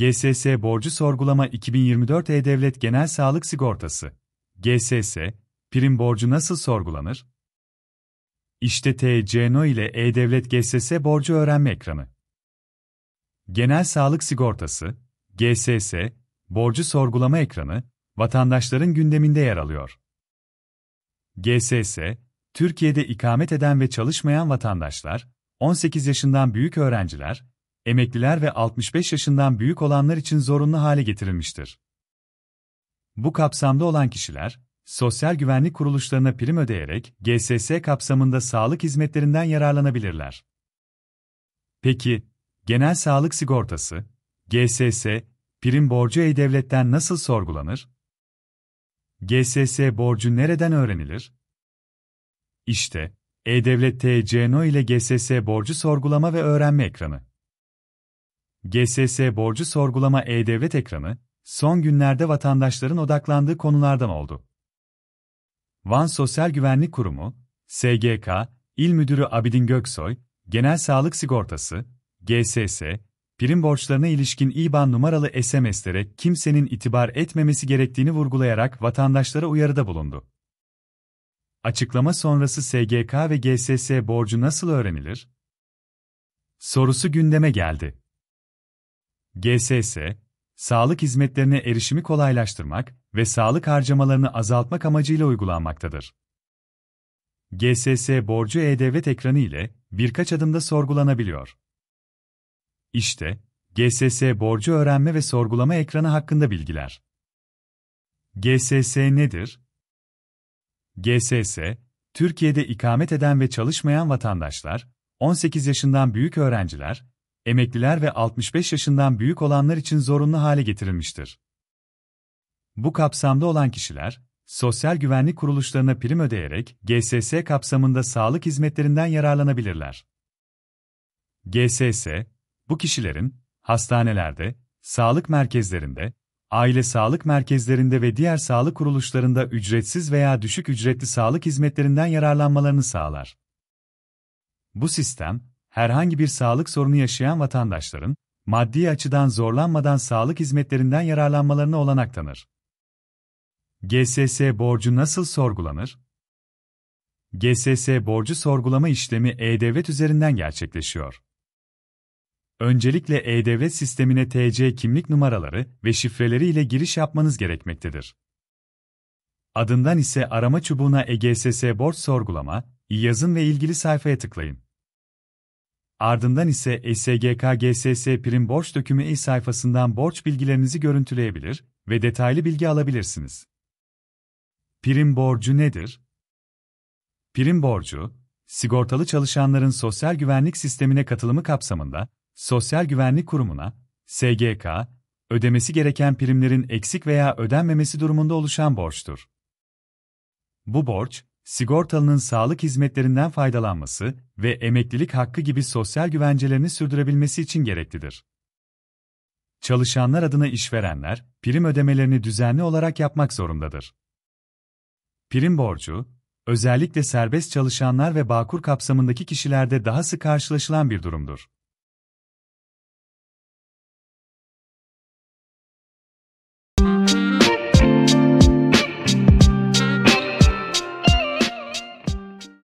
GSS borcu sorgulama 2024 E-Devlet Genel Sağlık Sigortası. GSS, prim borcu nasıl sorgulanır? İşte TCNO ile E-Devlet GSS borcu öğrenme ekranı. Genel Sağlık Sigortası, GSS, borcu sorgulama ekranı, vatandaşların gündeminde yer alıyor. GSS, Türkiye'de ikamet eden ve çalışmayan vatandaşlar, 18 yaşından büyük öğrenciler, emekliler ve 65 yaşından büyük olanlar için zorunlu hale getirilmiştir. Bu kapsamda olan kişiler, sosyal güvenlik kuruluşlarına prim ödeyerek GSS kapsamında sağlık hizmetlerinden yararlanabilirler. Peki, genel sağlık sigortası, GSS, prim borcu E-Devlet'ten nasıl sorgulanır? GSS borcu nereden öğrenilir? İşte, E-Devlet TCNO ile GSS borcu sorgulama ve öğrenme ekranı. GSS borcu sorgulama e-devlet ekranı, son günlerde vatandaşların odaklandığı konulardan oldu. Van Sosyal Güvenlik Kurumu, SGK, İl Müdürü Abidin Göksoy, Genel Sağlık Sigortası, GSS, prim borçlarına ilişkin IBAN numaralı SMS'lere kimsenin itibar etmemesi gerektiğini vurgulayarak vatandaşlara uyarıda bulundu. Açıklama sonrası SGK ve GSS borcu nasıl öğrenilir? Sorusu gündeme geldi. GSS, sağlık hizmetlerine erişimi kolaylaştırmak ve sağlık harcamalarını azaltmak amacıyla uygulanmaktadır. GSS borcu E-Devlet ekranı ile birkaç adımda sorgulanabiliyor. İşte, GSS borcu öğrenme ve sorgulama ekranı hakkında bilgiler. GSS nedir? GSS, Türkiye'de ikamet eden ve çalışmayan vatandaşlar, 18 yaşından büyük öğrenciler emekliler ve 65 yaşından büyük olanlar için zorunlu hale getirilmiştir. Bu kapsamda olan kişiler, sosyal güvenlik kuruluşlarına prim ödeyerek GSS kapsamında sağlık hizmetlerinden yararlanabilirler. GSS, bu kişilerin hastanelerde, sağlık merkezlerinde, aile sağlık merkezlerinde ve diğer sağlık kuruluşlarında ücretsiz veya düşük ücretli sağlık hizmetlerinden yararlanmalarını sağlar. Bu sistem, herhangi bir sağlık sorunu yaşayan vatandaşların, maddi açıdan zorlanmadan sağlık hizmetlerinden yararlanmalarına olanak tanır. GSS borcu nasıl sorgulanır? GSS borcu sorgulama işlemi E-Devlet üzerinden gerçekleşiyor. Öncelikle E-Devlet sistemine TC kimlik numaraları ve şifreleri ile giriş yapmanız gerekmektedir. Adından ise arama çubuğuna EGSS borç sorgulama, yazın ve ilgili sayfaya tıklayın. Ardından ise SGK GSS prim borç dökümü e sayfasından borç bilgilerinizi görüntüleyebilir ve detaylı bilgi alabilirsiniz. Prim borcu nedir? Prim borcu, sigortalı çalışanların sosyal güvenlik sistemine katılımı kapsamında Sosyal Güvenlik Kurumu'na SGK ödemesi gereken primlerin eksik veya ödenmemesi durumunda oluşan borçtur. Bu borç, sigortalının sağlık hizmetlerinden faydalanması ve emeklilik hakkı gibi sosyal güvencelerini sürdürebilmesi için gereklidir. Çalışanlar adına işverenler, prim ödemelerini düzenli olarak yapmak zorundadır. Prim borcu, özellikle serbest çalışanlar ve bağkur kapsamındaki kişilerde daha sık karşılaşılan bir durumdur.